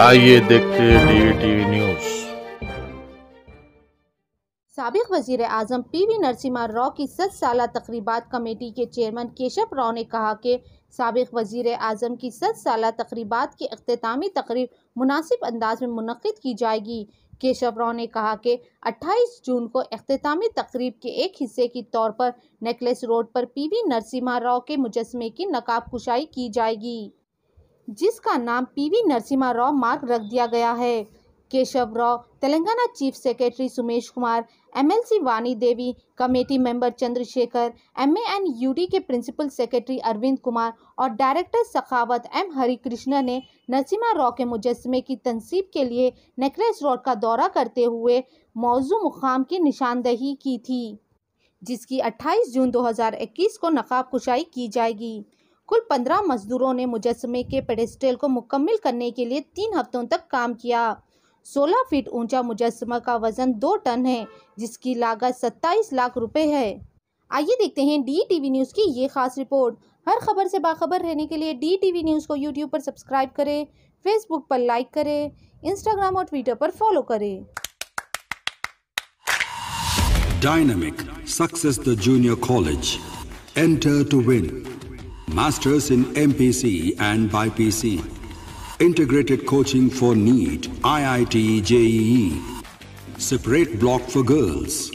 आइए देखते हैं न्यूज सबक वजीर आजम पी वी नरसिम्हा राव की सत साल तकरीबा कमेटी के चेयरमैन केशव राव ने कहा कि सबक वजीर आजम की सत साल तकरीबा की अख्तामी तकरीब मुनासिब अंदाज में मुनद की जाएगी केशव राव ने कहा कि 28 जून को अख्तामी तकरीब के एक हिस्से के तौर पर नेकलेस रोड पर पी वी नरसिम्हा राव के मुजस्मे की नकाब कुशाई की जाएगी जिसका नाम पीवी नरसिम्हा राव मार्ग रख दिया गया है Keshav Rao Telangana chief secretary Sumesh Kumar MLC Vani Devi committee member Chandrashekar MA and UD के प्रिंसिपल सेक्रेटरी अरविंद कुमार और डायरेक्टर सखावत एम हरिकृष्णा ने नरसिम्हा राव के मुजस्मे की तनसीब के लिए नेकलेस रोड का दौरा करते हुए मौजू मुकाम की निशानदही की थी जिसकी 28 जून 2021 को नकाब कुशाई की जाएगी कुल पंद्रह मजदूरों ने मुजस्मे के पेडेस्टल को मुकम्मल करने के लिए तीन हफ्तों तक काम किया सोलह फीट ऊंचा मुजस्मा का वजन दो टन है जिसकी लागत सत्ताईस लाख रुपए है आइए देखते हैं डी टीवी न्यूज़ की ये खास रिपोर्ट हर खबर से बाखबर रहने के लिए डी टीवी न्यूज़ को यूट्यूब पर सब्सक्राइब करें फेसबुक पर लाइक करें इंस्टाग्राम और ट्विटर पर फॉलो करें Dynamic success the junior college. Enter to win. Masters in MPC and BIPC. Integrated coaching for NEET, IIT, JEE. Separate block for girls.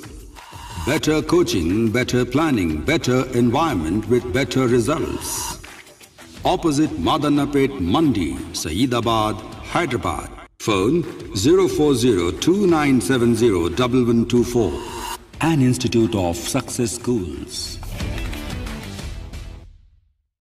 Better coaching, better planning, better environment with better results. Opposite Madanapet Mandi, Saeedabad, Hyderabad. Phone 040 An Institute of Success Schools.